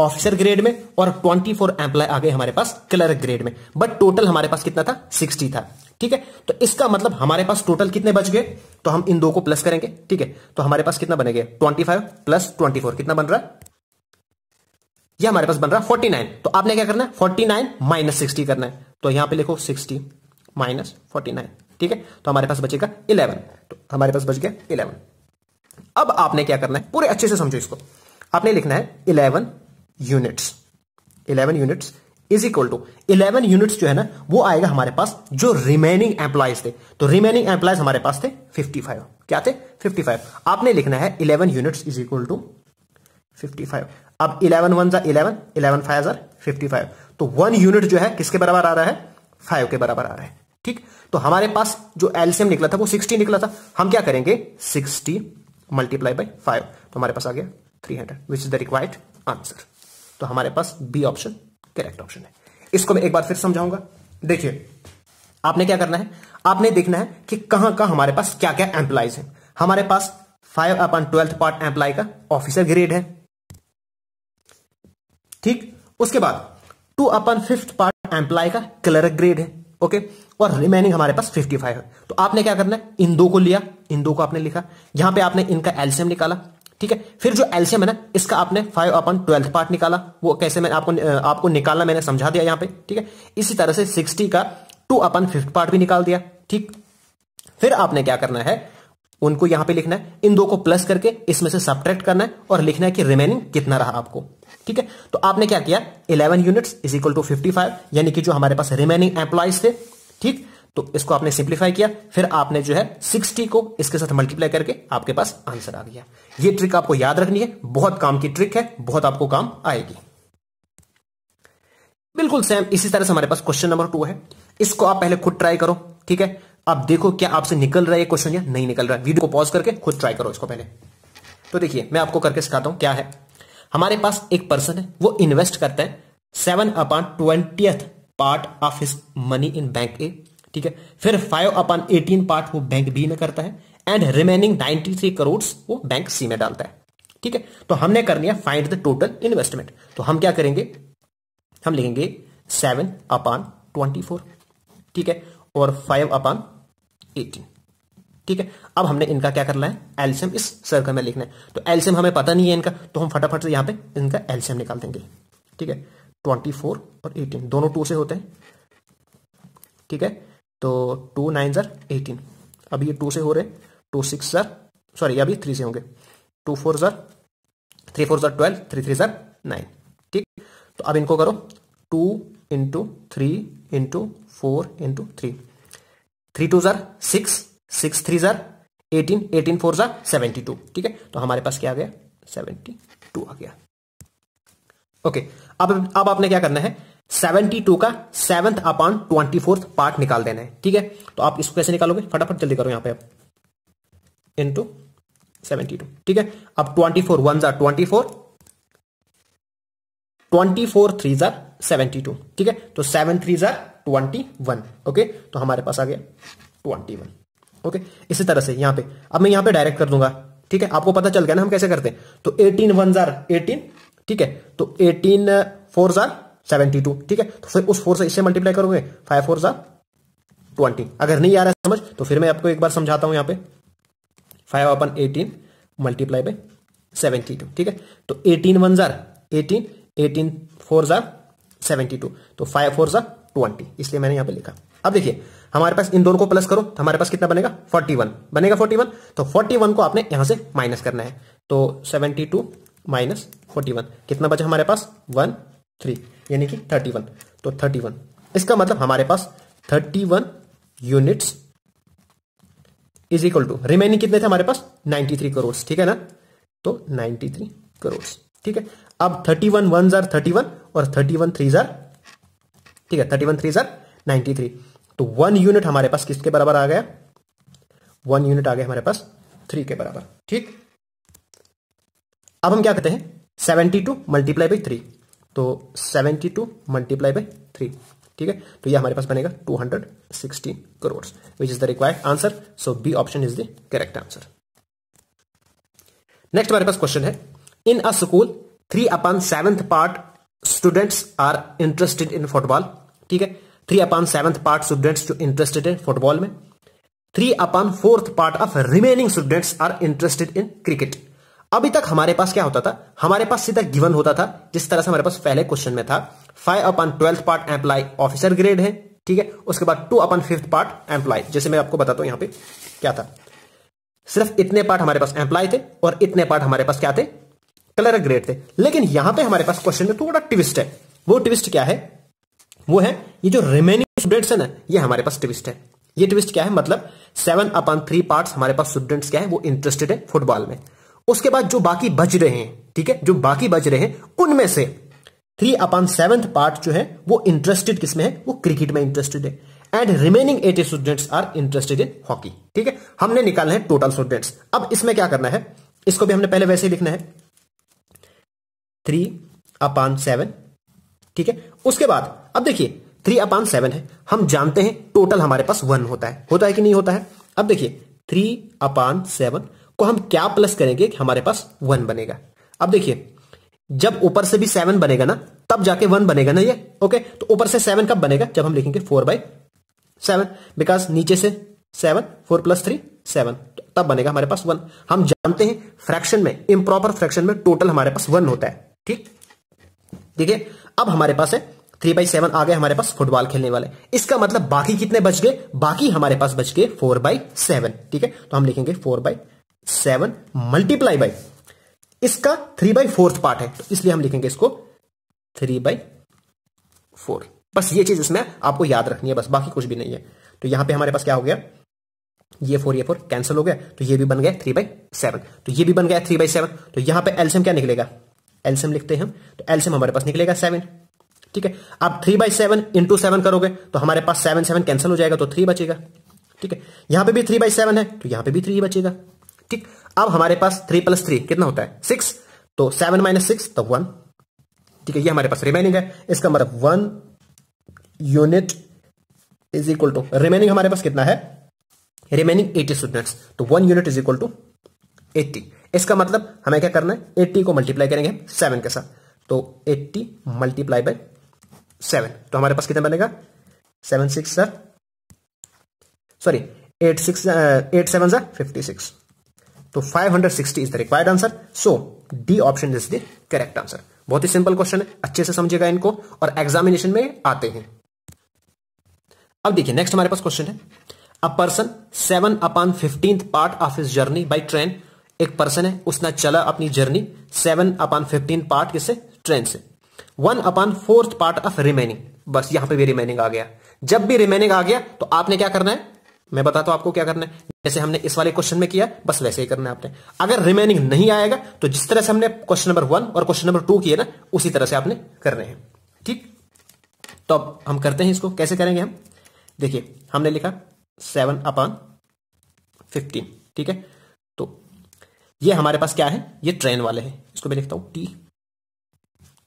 ऑफिसर ग्रेड में और 24 फोर एम्प्लाई आ गए हमारे पास क्लर्क ग्रेड में बट टोटल हमारे पास कितना था 60 था ठीक है तो इसका मतलब हमारे पास टोटल कितने बच गए तो हम इन दो को प्लस करेंगे ठीक है तो हमारे पास कितना बनेगा 25 प्लस फोर कितना बन रहा है यह हमारे पास बन रहा है 49 तो आपने क्या करना है फोर्टी नाइन माइनस सिक्सटी करना है तो यहां पर लिखो सिक्सटी माइनस फोर्टी ठीक है तो हमारे पास बचेगा इलेवन तो हमारे पास बच गया इलेवन अब आपने क्या करना है पूरे अच्छे से समझो इसको आपने लिखना है eleven units eleven units is equal to eleven units जो है ना वो आएगा हमारे पास जो रिमेनिंग एम्प्लॉयज थे तो रिमेनिंग एम्प्लॉयज हमारे पास थे 55 क्या थे 55 आपने लिखना है 11 यूनिट्स इज इक्वल टू 55 अब 11 वन जा इलेवन इलेवन फाइव जार 55 तो वन यूनिट जो है किसके बराबर आ रहा है फाइव के बराबर आ रहा है ठीक तो हमारे पास जो एल्सियम निकला था वो सिक्सटी निकला था हम क्या करेंगे सिक्सटी मल्टीप्लाई बाई फाइव तो हमारे पास आ गया three hundred which is the required answer तो हमारे पास बी ऑप्शन करेक्ट ऑप्शन है इसको मैं एक बार फिर समझाऊंगा देखिए आपने क्या करना है आपने देखना है कि कहां का हमारे पास क्या क्या एम्प्लाइज है हमारे पास five upon twelfth part employee का ऑफिसर ग्रेड है ठीक उसके बाद two upon fifth part employee का क्लर्क ग्रेड है ओके और रिमेनिंग हमारे पास 55 है तो आपने क्या करना है इन दो को लिया इन दो को आपने लिखा यहां पे आपने इनका एल्सियम निकाला ठीक है फिर जो एल्सियम है ना इसका आपने फाइव अपन ट्वेल्थ पार्ट निकाला वो कैसे मैंने आपको आपको निकालना मैंने समझा दिया यहाँ पे ठीक है इसी तरह से सिक्सटी का टू अपन फिफ्थ पार्ट भी निकाल दिया ठीक फिर आपने क्या करना है उनको यहां पे लिखना है इन दो को प्लस करके इसमें से सब्ट्रैक्ट करना है और लिखना है कि रिमेनिंग कितना रहा आपको ठीक है तो आपने क्या किया 11 यूनिट्स इज इक्वल टू 55 यानी कि जो हमारे पास रिमेनिंग एम्प्लॉयज थे ठीक तो इसको आपने सिंप्लीफाई किया फिर आपने जो है 60 को इसके साथ मल्टीप्लाई करके आपके पास आंसर आ गया ये ट्रिक आपको याद रखनी है बहुत काम की ट्रिक है बहुत आपको काम आएगी बिल्कुल सेम इसी तरह से हमारे पास क्वेश्चन नंबर टू है इसको आप पहले खुद ट्राई करो ठीक है अब देखो क्या आपसे निकल रहा है क्वेश्चन या नहीं निकल रहा है वीडियो को पॉज करके खुद ट्राई करो इसको पहले तो देखिए मैं आपको करके सिखाता हूं क्या है हमारे पास एक पर्सन है वो इन्वेस्ट करता है seven upon twenty part of his money in bank A ठीक है फिर फाइव अपॉन एटीन पार्ट वो बैंक बी में करता है and remaining ninety three crore वो बैंक सी में डालता है ठीक है तो हमने कर लिया फाइंड द टोटल इन्वेस्टमेंट तो हम क्या करेंगे हम लिखेंगे सेवन अपॉन ट्वेंटी फोर ठीक है और फाइव अपॉन एटीन ठीक है अब हमने इनका क्या करना है एल्शियम इस सर्कल में लिखना है तो एल्शियम हमें पता नहीं है इनका तो हम फटाफट से यहां पे इनका एल्शियम निकाल देंगे ठीक है ट्वेंटी फोर और 18 दोनों टू से होते हैं ठीक है तो टू नाइन ज़र एटीन अभी ये टू से हो रहे टू सिक्स ज़र सॉरी अभी थ्री से होंगे टू फोर ज़र थ्री फोर ज़र ट्वेल्व थ्री थ्री ज़र नाइन ठीक तो अब इनको करो two into three into four into three three two ज़र सिक्स सिक्स थ्री जार एटीन एटीन फोर जार सेवेंटी टू ठीक है तो हमारे पास क्या आ गया सेवेंटी टू आ गया ओके okay, अब अब आपने क्या करना है सेवेंटी टू का seventh upon twenty fourth part निकाल देना है ठीक है तो आप इसको कैसे निकालोगे फटाफट जल्दी करो यहां पे इन टू सेवेंटी टू ठीक है अब ट्वेंटी फोर वन जार twenty four twenty four three जार सेवेंटी टू ठीक है तो सेवन थ्री जार ट्वेंटी वन ओके तो हमारे पास आ गया ट्वेंटी वन ओके इसी तरह से यहां पे अब मैं यहां पे डायरेक्ट कर दूंगा ठीक है आपको पता चल गया ना हम कैसे करते हैं तो एटीन वन जार एटीन ठीक है तो एटीन फोर जार सेवेंटी टू ठीक है तो फिर उस फोर से इससे मल्टीप्लाई करोगे फाइव फोर जार ट्वेंटी अगर नहीं आ रहा है समझ तो फिर मैं आपको एक बार समझाता हूं यहां पर five upon eighteen multiply by seventy two ठीक है तो एटीन वन जार एटीन एटीन फोर जार सेवेंटी टू तो फाइव फोर जार ट्वेंटी इसलिए मैंने यहां पे लिखा अब देखिए हमारे पास इन दोनों को प्लस करो तो हमारे पास कितना बनेगा 41 बनेगा 41 तो 41 को आपने यहां से माइनस करना है तो 72 टू माइनस फोर्टी कितना बचा हमारे पास वन 3 यानी कि 31 तो 31 इसका मतलब हमारे पास 31 units is equal to remaining कितने थे हमारे पास 93 करोड़ ठीक है ना तो 93 करोड़ ठीक है अब 31 वन वन जार थर्टी और 31 थ्री ठीक है 31 थ्री जार तो वन यूनिट हमारे पास किसके बराबर आ गया वन यूनिट आ गया हमारे पास थ्री के बराबर ठीक अब हम क्या कहते हैं seventy two multiply by three तो seventy two multiply by three ठीक है तो ये हमारे पास बनेगा two hundred sixty crore which is the required answer so B option is the correct answer next हमारे पास क्वेश्चन है in a school three upon seventh part students are interested in football ठीक है three upon seventh part students जो इंटरेस्टेड है फुटबॉल में three upon fourth part of remaining students are interested in cricket अभी तक हमारे पास क्या होता था हमारे पास सीधा गिवन होता था जिस तरह से हमारे पास पहले क्वेश्चन में था five upon twelfth part employee officer grade है ठीक है उसके बाद two upon fifth part employee जैसे मैं आपको बताता हूं यहां पे क्या था सिर्फ इतने पार्ट हमारे पास एम्प्लाई थे और इतने पार्ट हमारे पास क्या थे कलर ग्रेड थे लेकिन यहां पर हमारे पास क्वेश्चन में थोड़ा ट्विस्ट है वो ट्विस्ट क्या है वो है ये जो रिमेनिंग स्टूडेंट्स है ना ये हमारे पास ट्विस्ट है ये ट्विस्ट क्या है मतलब सेवन अपॉन थ्री पार्ट हमारे पास स्टूडेंट्स क्या है वो इंटरेस्टेड है फुटबॉल में उसके बाद जो बाकी बच रहे हैं ठीक है जो बाकी बच रहे हैं उनमें से थ्री अपॉन सेवंथ पार्ट जो है वो इंटरेस्टेड किसमें है वो क्रिकेट में इंटरेस्टेड है and remaining eighty students are interested in hockey ठीक है हमने निकालना है टोटल स्टूडेंट्स अब इसमें क्या करना है इसको भी हमने पहले वैसे ही लिखना है थ्री अपॉन सेवन ठीक है उसके बाद अब देखिए थ्री अपान सेवन है हम जानते हैं टोटल हमारे पास वन होता है होता है कि नहीं होता है अब देखिए थ्री अपान सेवन को हम क्या प्लस करेंगे कि हमारे पास वन बनेगा अब देखिए जब ऊपर से भी सेवन बनेगा ना तब जाके वन बनेगा ना ये ओके तो ऊपर से सेवन कब बनेगा जब हम लिखेंगे फोर बाई सेवन बिकॉज नीचे से seven four plus three seven तब बनेगा हमारे पास वन हम जानते हैं फ्रैक्शन में इम्प्रॉपर फ्रैक्शन में टोटल हमारे पास वन होता है ठीक देखिए अब हमारे पास है थ्री बाई सेवन आ गए हमारे पास फुटबॉल खेलने वाले इसका मतलब बाकी कितने बच गए बाकी हमारे पास बच गए फोर बाई सेवन ठीक है तो हम लिखेंगे four by seven multiply by इसका थ्री बाई फोर्थ पार्ट है तो इसलिए हम लिखेंगे इसको थ्री बाई फोर बस ये चीज इसमें आपको याद रखनी है बस बाकी कुछ भी नहीं है तो यहां पे हमारे पास क्या हो गया ये फोर ये फोर कैंसिल हो गया तो ये भी बन गया थ्री बाई सेवन तो ये भी बन गया थ्री बाई सेवन तो यहां पे एल्सियम क्या निकलेगा एल्सियम लिखते हैं हम तो एल्सियम हमारे पास निकलेगा सेवन ठीक है आप three by seven into seven करोगे तो हमारे पास सेवन सेवन कैंसिल हो जाएगा तो थ्री बचेगा ठीक है यहां पे भी थ्री बाई सेवन है तो यहां पे भी थ्री बचेगा ठीक अब हमारे पास थ्री प्लस थ्री कितना होता है सिक्स तो सेवन माइनस सिक्स तो वन ठीक है ये हमारे पास रिमेनिंग है इसका मतलब one unit is equal to remaining हमारे पास कितना है रिमेनिंग एटी स्टूडेंट्स तो one unit is equal to eighty इसका मतलब हमें क्या करना है एट्टी को मल्टीप्लाई करेंगे सेवन के साथ तो एट्टी मल्टीप्लाई बाई सेवन तो हमारे पास कितना बनेगा seven six sir sorry eight six eight seven sir fifty six तो five hundred sixty is the required answer so D option is the correct answer बहुत ही सिंपल क्वेश्चन है अच्छे से समझेगा इनको और एग्जामिनेशन में आते हैं अब देखिए नेक्स्ट हमारे पास क्वेश्चन है a person seven upon fifteen part of his journey by train एक पर्सन है उसने चला अपनी journey seven upon fifteen part किससे ट्रेन से one upon fourth part of remaining bus यहां पे भी रिमेनिंग आ गया जब भी रिमेनिंग आ गया तो आपने क्या करना है मैं बताता हूं आपको क्या करना है जैसे हमने इस वाले क्वेश्चन में किया बस वैसे ही करना है आपने अगर रिमेनिंग नहीं आएगा तो जिस तरह से हमने क्वेश्चन नंबर वन और क्वेश्चन नंबर टू किए ना उसी तरह से आपने करने हैं ठीक तो अब हम करते हैं इसको कैसे करेंगे हम देखिए हमने लिखा सेवन अपॉन फिफ्टीन ठीक है तो ये हमारे पास क्या है ये ट्रेन वाले हैं इसको मैं लिखता हूं टी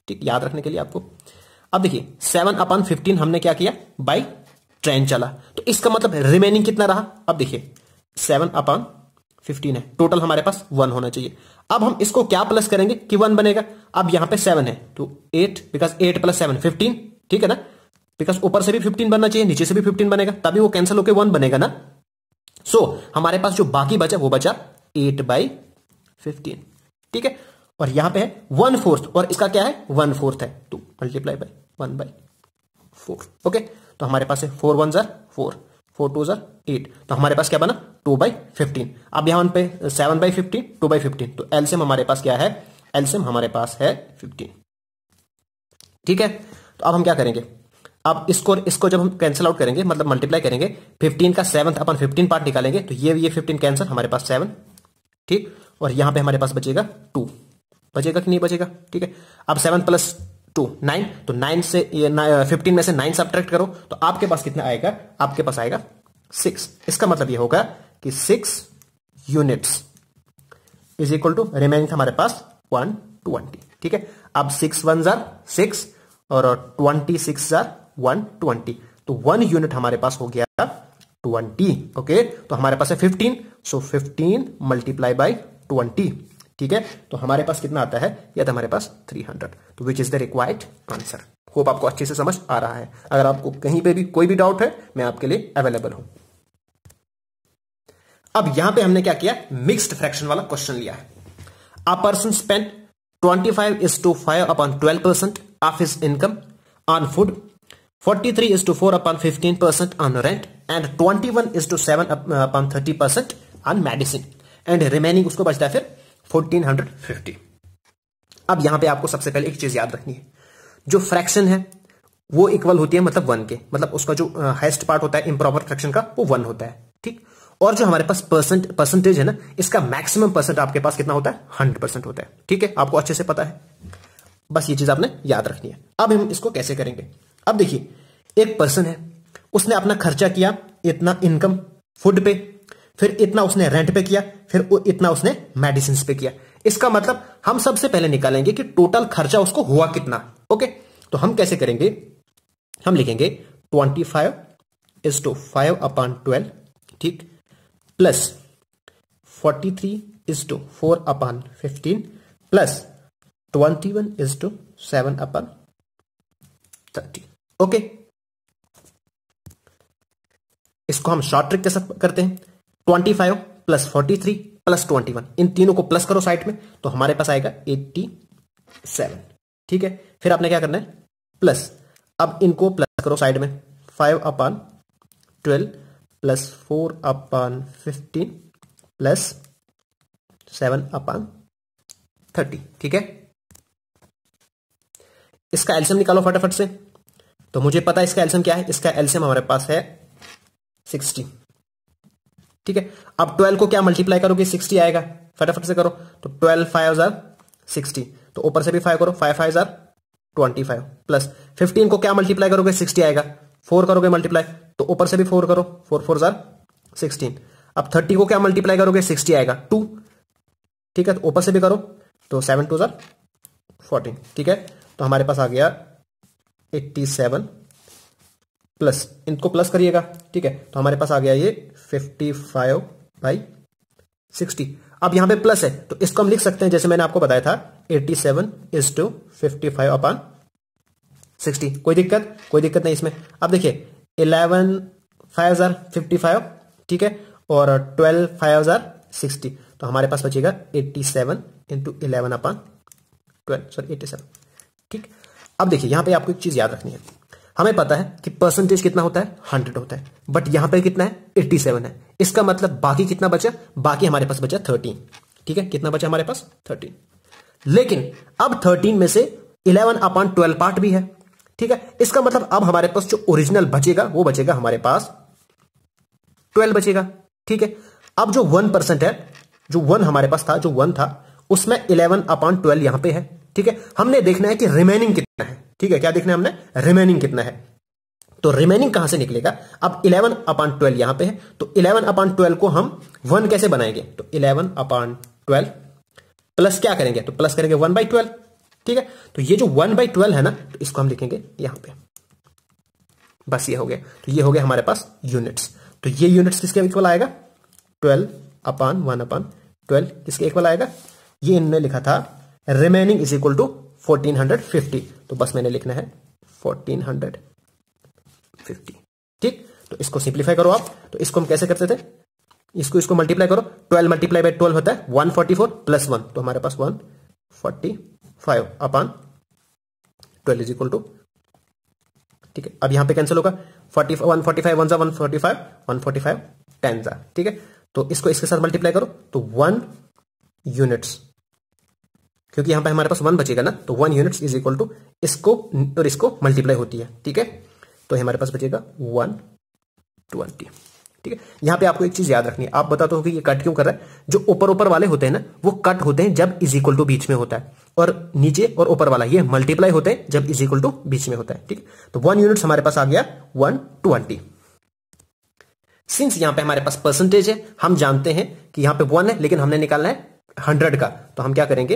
ठीक याद रखने के लिए आपको अब देखिए सेवन अपॉन फिफ्टीन हमने क्या किया बाई ट्रेन चला तो इसका मतलब रिमेनिंग कितना रहा अब देखिए सेवन अपॉन फिफ्टीन है टोटल हमारे पास वन होना चाहिए अब हम इसको क्या प्लस करेंगे कि वन बनेगा अब यहां पे सेवन है तो eight because eight plus seven fifteen ठीक है ना बिकॉज ऊपर से भी फिफ्टीन बनना चाहिए नीचे से भी फिफ्टीन बनेगा तभी वो कैंसिल होकर वन बनेगा ना सो so, हमारे पास जो बाकी बचा वो बचा एट बाई फिफ्टीन ठीक है और यहां पे है वन फोर्थ और इसका क्या है वन फोर्थ है two multiply by one by four okay तो हमारे पास है फोर वन जर फोर फोर टू जर एट तो हमारे पास क्या बना टू बाई फिफ्टीन अब यहां पे seven by fifteen two by fifteen तो एल्सियम हमारे पास क्या है एल्सियम हमारे पास है फिफ्टीन ठीक है तो अब हम क्या करेंगे अब इसको इसको जब हम कैंसिल आउट करेंगे मतलब मल्टीप्लाई करेंगे 15 का सेवन अपन 15 पार्ट निकालेंगे तो ये ये 15 कैंसिल हमारे पास सेवन ठीक और यहां पे हमारे पास बचेगा टू बचेगा कि नहीं बचेगा ठीक है अब सेवन प्लस टू नाइन तो नाइन से फिफ्टीन uh, में से नाइन सब्ट्रैक्ट करो तो आपके पास कितना आएगा आपके पास आएगा सिक्स इसका मतलब ये होगा कि six units is equal to remaining हमारे पास वन ट्वेंटी ठीक है अब सिक्स वन जार सिक्स और ट्वेंटी सिक्स जार वन ट्वेंटी तो वन यूनिट हमारे पास हो गया ट्वेंटी ओके तो हमारे पास है fifteen so fifteen multiply by twenty ठीक है तो हमारे पास कितना आता है यह था हमारे पास 300 तो which is the required answer hope आपको अच्छे से समझ आ रहा है अगर आपको कहीं पे भी कोई भी डाउट है मैं आपके लिए अवेलेबल हूं अब यहां पे हमने क्या किया मिक्सड फ्रैक्शन वाला क्वेश्चन लिया है a person spend 25 five upon 5 percent 12 is income on food forty three 43 two four 4 fifteen 15 on rent and twenty 21 is two 7 upon 30 percent on medicine and remaining उसको बचता है फिर 1450 अब यहां पे आपको सबसे पहले एक चीज याद रखनी है जो फ्रैक्शन है वो इक्वल होती है मतलब वन के मतलब उसका जो हाइस्ट पार्ट होता है इम्प्रॉपर फ्रैक्शन का वो वन होता है ठीक और जो हमारे पास परसेंट परसेंटेज है ना इसका मैक्सिमम परसेंट आपके पास कितना होता है हंड्रेड परसेंट होता है ठीक है आपको अच्छे से पता है बस ये चीज आपने याद रखनी है अब हम इसको कैसे करेंगे अब देखिए एक पर्सन है उसने अपना खर्चा किया इतना इनकम फूड पे फिर इतना उसने रेंट पे किया फिर इतना उसने मेडिसिन पे किया इसका मतलब हम सबसे पहले निकालेंगे कि टोटल खर्चा उसको हुआ कितना ओके तो हम कैसे करेंगे हम लिखेंगे twenty five is two five upon twelve ठीक plus forty three is to four upon fifteen plus twenty one is two seven upon thirty okay इसको हम शॉर्ट ट्रिक के साथ करते हैं twenty five plus forty three plus twenty one इन तीनों को प्लस करो साइड में तो हमारे पास आएगा एट्टी सेवन ठीक है फिर आपने क्या करना है प्लस अब इनको प्लस करो साइड में five upon twelve plus four upon fifteen plus seven upon thirty ठीक है इसका एल्सियम निकालो फटाफट से तो मुझे पता है इसका एल्सियम क्या है इसका एल्सियम हमारे पास है सिक्सटी ठीक है अब ट्वेल्व को क्या मल्टीप्लाई करोगे सिक्सटी आएगा फटाफट से करो तो ट्वेल्व फाइव हजार सिक्सटी तो ऊपर से भी फाइव करो फाइव फाइव हजार ट्वेंटी फाइव प्लस फिफ्टीन को क्या मल्टीप्लाई करोगे सिक्सटी आएगा फोर करोगे मल्टीप्लाई तो ऊपर से भी फोर करो फोर फोर हजार सिक्सटीन अब थर्टी को क्या मल्टीप्लाई करोगे सिक्सटी आएगा टू ठीक है तो ऊपर से भी करो तो सेवन टू हजार फोर्टीन ठीक है तो हमारे पास आ गया एट्टी सेवन प्लस इनको प्लस करिएगा ठीक है तो हमारे पास आ गया ये फिफ्टी फाइव बाई सिक्सटी अब यहां पे प्लस है तो इसको हम लिख सकते हैं जैसे मैंने आपको बताया था eighty seven is two fifty five upon sixty कोई दिक्कत कोई दिक्कत नहीं इसमें अब देखिए इलेवन फाइव हजार फिफ्टी फाइव ठीक है और ट्वेल्व फाइव हजार सिक्सटी तो हमारे पास बचेगा eighty seven into eleven upon twelve sorry eighty seven ठीक अब देखिए यहां पे आपको एक चीज याद रखनी है हमें पता है कि परसेंटेज कितना होता है हंड्रेड होता है बट यहां पर कितना है एट्टी सेवन है इसका मतलब बाकी कितना बचा बाकी हमारे पास बचा थर्टीन ठीक है कितना बचा हमारे पास थर्टीन लेकिन अब थर्टीन में से इलेवन अपॉन ट्वेल्व पार्ट भी है ठीक है इसका मतलब अब हमारे पास जो ओरिजिनल बचेगा वो बचेगा हमारे पास ट्वेल्व बचेगा ठीक है अब जो वन परसेंट है जो वन हमारे पास था जो वन था उसमें इलेवन अपॉन ट्वेल्व यहां पे है ठीक है हमने देखना है कि रिमेनिंग कितना है ठीक है क्या देखना है हमने रिमेनिंग कितना है तो रिमेनिंग कहां से निकलेगा अब 11 अपॉन 12 यहां पे है तो 11 अपॉन 12 को हम वन कैसे बनाएंगे तो 11 अपॉन 12 प्लस क्या करेंगे तो प्लस करेंगे वन बाई ट्वेल्व ठीक है तो ये जो वन बाई ट्वेल्व है ना तो इसको हम लिखेंगे यहां पे बस ये हो गया तो ये हो गया हमारे पास यूनिट्स तो ये यूनिट्स किसके इक्वल आएगा twelve upon one upon twelve किसके इक्वल आएगा ये इन्होंने लिखा था remaining is equal to fourteen hundred fifty तो बस मैंने लिखना है फोर्टीन हंड्रेड फिफ्टी ठीक तो इसको सिंप्लीफाई करो आप तो इसको हम कैसे करते थे इसको इसको मल्टीप्लाई करो ट्वेल्व मल्टीप्लाई बाई ट्वेल्व होता है one forty four plus one तो हमारे पास one forty five upon twelve is equal to ठीक है अब यहां पे कैंसिल होगा forty one forty five one जा one forty five one forty five ten जा ठीक है तो इसको इसके साथ मल्टीप्लाई करो तो वन यूनिट्स क्योंकि यहां पर हमारे पास वन बचेगा ना तो one units is equal to इसको और इसको मल्टीप्लाई होती है ठीक है तो हमारे पास बचेगा वन ट्वेंटी ठीक है यहां पे आपको एक चीज याद रखनी है आप बताते हो कि ये कट क्यों कर रहा है जो ऊपर ऊपर वाले होते हैं ना वो कट होते हैं जब इज इक्वल टू बीच में होता है और नीचे और ऊपर वाला ये मल्टीप्लाई होते हैं जब इज इक्वल टू बीच में होता है ठीक है तो वन यूनिट्स हमारे पास आ गया वन ट्वेंटी सिंस यहां पर हमारे पास परसेंटेज है हम जानते हैं कि यहां पर वन है लेकिन हमने निकालना है हंड्रेड का तो हम क्या करेंगे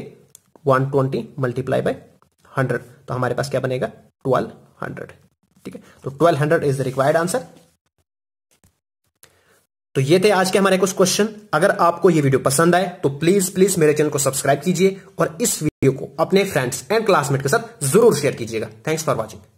one twenty multiply by hundred तो हमारे पास क्या बनेगा ट्वेल्व हंड्रेड ठीक है तो twelve hundred is the required answer तो ये थे आज के हमारे कुछ क्वेश्चन अगर आपको ये वीडियो पसंद आए तो प्लीज प्लीज मेरे चैनल को सब्सक्राइब कीजिए और इस वीडियो को अपने फ्रेंड्स एंड क्लासमेट के साथ जरूर शेयर कीजिएगा थैंक्स फॉर वॉचिंग